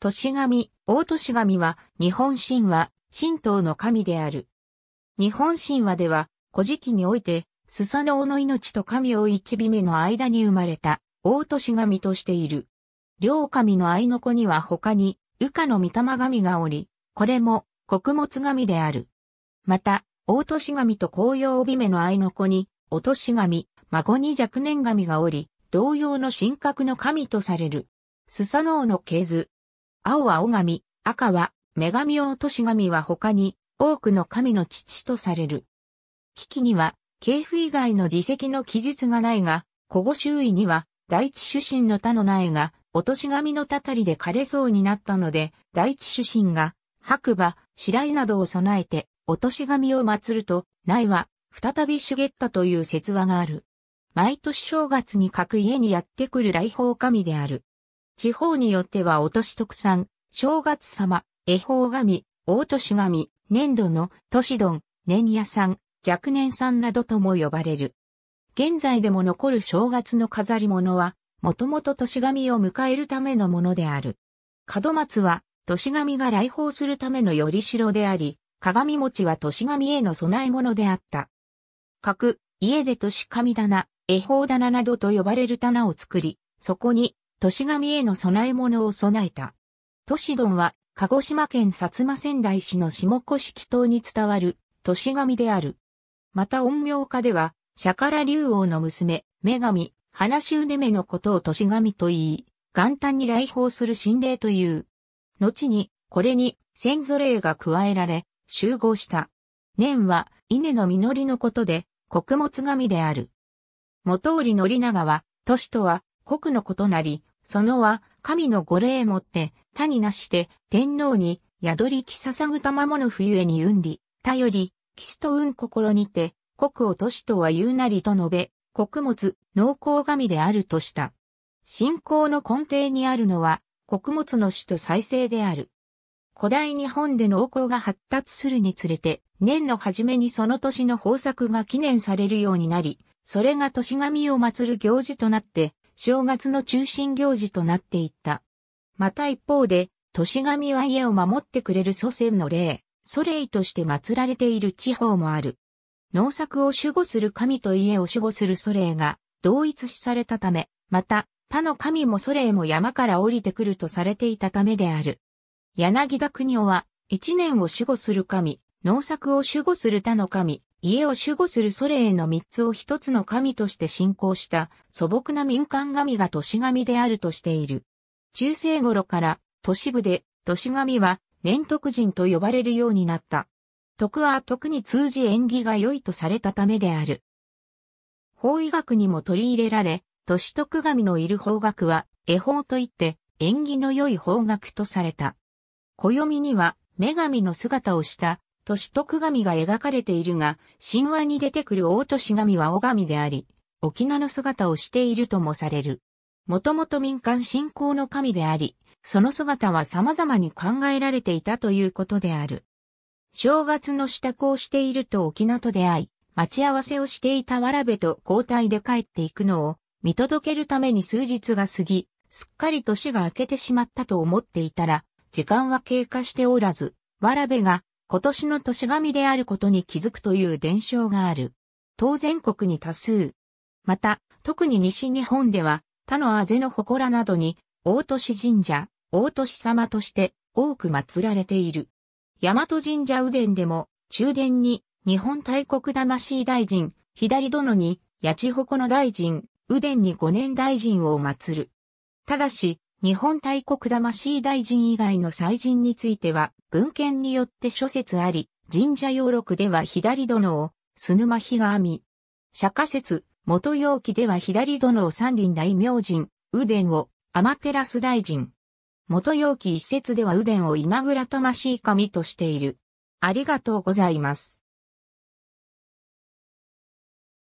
年神、大年神は日本神話、神道の神である。日本神話では、古事記において、スサノオの命と神を一尾目の間に生まれた、大年神としている。両神の愛の子には他に、羽化の御霊神がおり、これも、穀物神である。また、大年神と紅葉帯目の愛の子に、お年神、孫に若年神がおり、同様の神格の神とされる。スサノオの系図、青は尾神、赤は女神落とし神は他に多くの神の父とされる。危機には、系譜以外の自責の記述がないが、古語周囲には、第一主神の他の苗が、落とし神のたたりで枯れそうになったので、第一主神が、白馬、白井などを備えて、落とし神を祀ると、苗は、再び茂ったという説話がある。毎年正月に各家にやってくる来訪神である。地方によってはお年特産、正月様、恵方神、大年神、年度の、年丼、年屋さん、若年さんなどとも呼ばれる。現在でも残る正月の飾り物は、もともと年神を迎えるためのものである。門松は、年神が来訪するためのよりしろであり、鏡餅は年神への供え物であった。各、家で年神棚、恵方棚などと呼ばれる棚を作り、そこに都市神への供え物を備えた。都市丼は、鹿児島県薩摩仙台市の下古式島に伝わる、都市神である。また陰陽家では、釈迦竜王の娘、女神、花州で目のことを都市神と言い、元旦に来訪する神霊という。後に、これに、先祖霊が加えられ、集合した。年は、稲の実りのことで、穀物神である。元織宣長は、都市とは、国のことなり、そのは、神の御霊もって、他になして、天皇に、宿りきささぐたまもの冬へにうんり、頼り、キスと運心にて、国を都市とは言うなりと述べ、穀物、農耕神であるとした。信仰の根底にあるのは、穀物の死と再生である。古代日本で農耕が発達するにつれて、年の初めにその年の豊作が記念されるようになり、それが年神を祀る行事となって、正月の中心行事となっていった。また一方で、年神は家を守ってくれる祖先の霊、祖霊として祀られている地方もある。農作を守護する神と家を守護する祖霊が同一視されたため、また、他の神も祖霊も山から降りてくるとされていたためである。柳田国夫は、一年を守護する神、農作を守護する他の神、家を守護するソレへの三つを一つの神として信仰した素朴な民間神が都市神であるとしている。中世頃から都市部で都市神は年徳人と呼ばれるようになった。徳は徳に通じ縁起が良いとされたためである。法医学にも取り入れられ、都市徳神のいる方角は絵法といって縁起の良い方角とされた。暦には女神の姿をした年徳神が描かれているが、神話に出てくる大市神は尾神であり、沖縄の姿をしているともされる。もともと民間信仰の神であり、その姿は様々に考えられていたということである。正月の支度をしていると沖縄と出会い、待ち合わせをしていたわらべと交代で帰っていくのを見届けるために数日が過ぎ、すっかり年が明けてしまったと思っていたら、時間は経過しておらず、わらべが今年の年神であることに気づくという伝承がある。当全国に多数。また、特に西日本では、他のあぜの祠などに、大年神社、大年様として多く祀られている。大和神社右伝でも、中殿に、日本大国魂大臣、左殿に、八千穂の大臣、右伝に五年大臣を祀る。ただし、日本大国魂大臣以外の祭人については、文献によって諸説あり、神社要録では左殿を、須沼日が網。釈迦説、元陽記では左殿を三輪大明神、右ンを、天照大臣。元陽記一説では右ンを今倉魂神としている。ありがとうございます。